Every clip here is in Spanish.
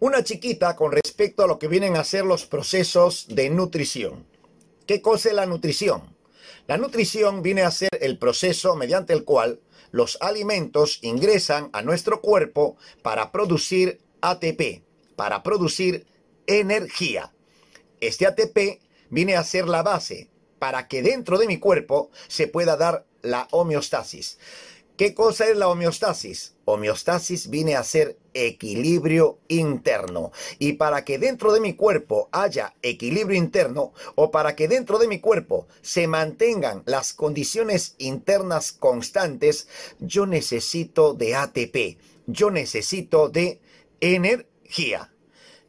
una chiquita con respecto a lo que vienen a ser los procesos de nutrición. ¿Qué cosa es la nutrición? La nutrición viene a ser el proceso mediante el cual los alimentos ingresan a nuestro cuerpo para producir ATP, para producir energía. Este ATP viene a ser la base para que dentro de mi cuerpo se pueda dar la homeostasis. ¿Qué cosa es la homeostasis? Homeostasis viene a ser equilibrio interno. Y para que dentro de mi cuerpo haya equilibrio interno o para que dentro de mi cuerpo se mantengan las condiciones internas constantes, yo necesito de ATP, yo necesito de energía.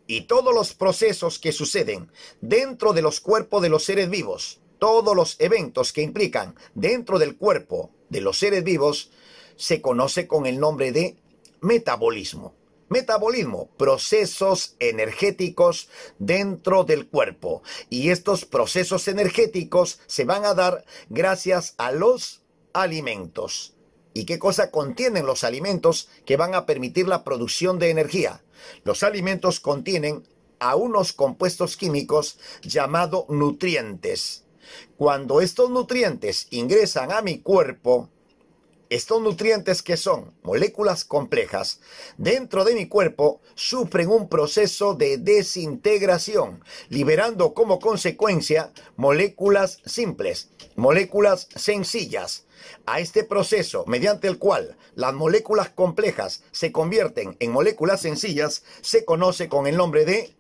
Y todos los procesos que suceden dentro de los cuerpos de los seres vivos, todos los eventos que implican dentro del cuerpo de los seres vivos se conoce con el nombre de metabolismo. Metabolismo, procesos energéticos dentro del cuerpo. Y estos procesos energéticos se van a dar gracias a los alimentos. ¿Y qué cosa contienen los alimentos que van a permitir la producción de energía? Los alimentos contienen a unos compuestos químicos llamados nutrientes. Cuando estos nutrientes ingresan a mi cuerpo, estos nutrientes que son moléculas complejas, dentro de mi cuerpo sufren un proceso de desintegración, liberando como consecuencia moléculas simples, moléculas sencillas. A este proceso, mediante el cual las moléculas complejas se convierten en moléculas sencillas, se conoce con el nombre de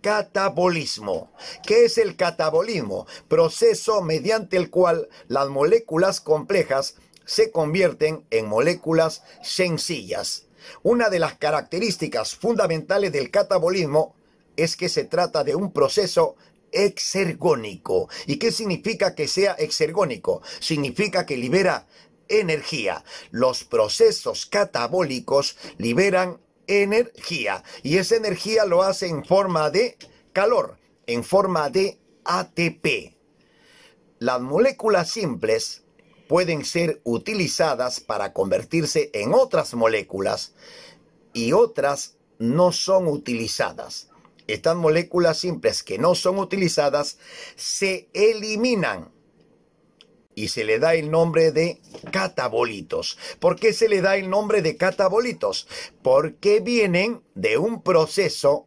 catabolismo. ¿Qué es el catabolismo? Proceso mediante el cual las moléculas complejas se convierten en moléculas sencillas. Una de las características fundamentales del catabolismo es que se trata de un proceso exergónico. ¿Y qué significa que sea exergónico? Significa que libera energía. Los procesos catabólicos liberan energía. Y esa energía lo hace en forma de calor, en forma de ATP. Las moléculas simples pueden ser utilizadas para convertirse en otras moléculas y otras no son utilizadas. Estas moléculas simples que no son utilizadas se eliminan y se le da el nombre de catabolitos. ¿Por qué se le da el nombre de catabolitos? Porque vienen de un proceso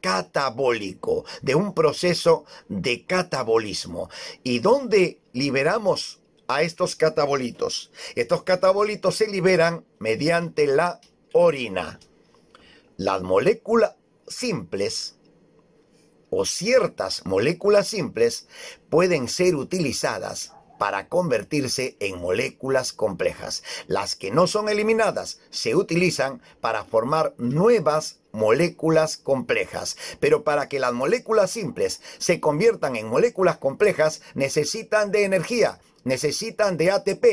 catabólico, de un proceso de catabolismo. ¿Y dónde liberamos a estos catabolitos? Estos catabolitos se liberan mediante la orina. Las moléculas simples o ciertas moléculas simples pueden ser utilizadas para convertirse en moléculas complejas. Las que no son eliminadas se utilizan para formar nuevas moléculas complejas. Pero para que las moléculas simples se conviertan en moléculas complejas, necesitan de energía, necesitan de ATP.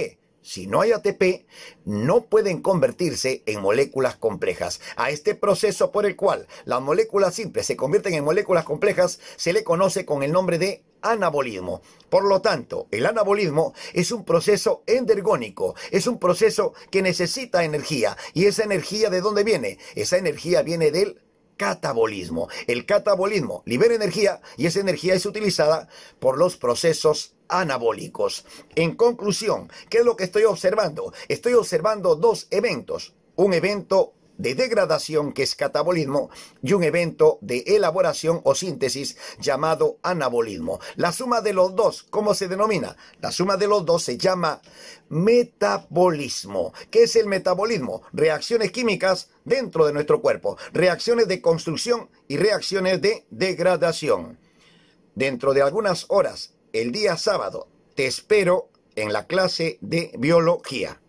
Si no hay ATP, no pueden convertirse en moléculas complejas. A este proceso por el cual las moléculas simples se convierten en moléculas complejas se le conoce con el nombre de anabolismo. Por lo tanto, el anabolismo es un proceso endergónico, es un proceso que necesita energía. ¿Y esa energía de dónde viene? Esa energía viene del catabolismo. El catabolismo libera energía y esa energía es utilizada por los procesos anabólicos. En conclusión, ¿qué es lo que estoy observando? Estoy observando dos eventos, un evento de degradación que es catabolismo y un evento de elaboración o síntesis llamado anabolismo. La suma de los dos, ¿cómo se denomina? La suma de los dos se llama metabolismo. ¿Qué es el metabolismo? Reacciones químicas dentro de nuestro cuerpo, reacciones de construcción y reacciones de degradación. Dentro de algunas horas, el día sábado, te espero en la clase de biología.